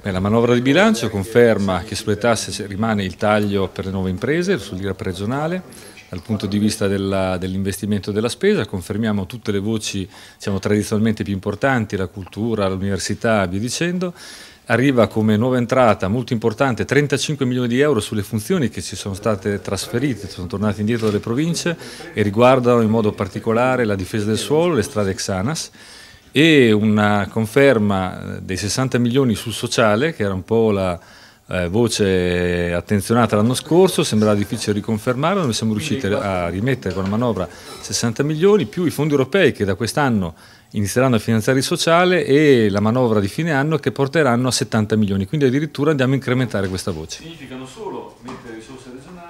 Beh, la manovra di bilancio conferma che sulle tasse rimane il taglio per le nuove imprese, sull'IRAP regionale, dal punto di vista dell'investimento della spesa, confermiamo tutte le voci diciamo, tradizionalmente più importanti, la cultura, l'università, via dicendo, arriva come nuova entrata molto importante 35 milioni di euro sulle funzioni che ci sono state trasferite, sono tornate indietro dalle province e riguardano in modo particolare la difesa del suolo, le strade Xanas e una conferma eh, dei 60 milioni sul sociale, che era un po' la eh, voce attenzionata l'anno scorso, sembrava difficile riconfermarlo, noi siamo riusciti a rimettere con la manovra 60 milioni, più i fondi europei che da quest'anno inizieranno a finanziare il sociale e la manovra di fine anno che porteranno a 70 milioni, quindi addirittura andiamo a incrementare questa voce. Significano solo mettere risorse regionali,